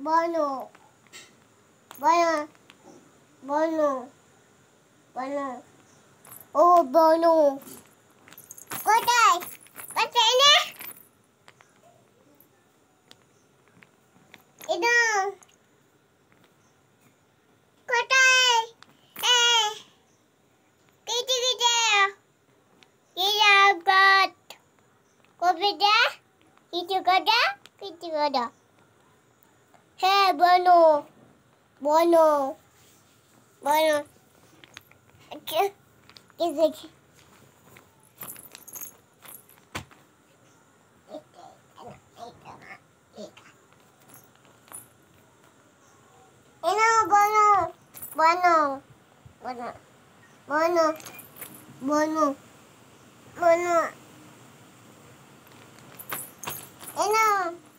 Bono. Bono. Bono. Bono. Oh, Bono. Kotai. Kotai ni. Itu. Kotai. Eh. Kita kita. Kita got. Kau beda. Kita kota. Kita kota. है बनो बनो बनो देखिए Bueno, bueno, bueno, bueno, bueno. Enough.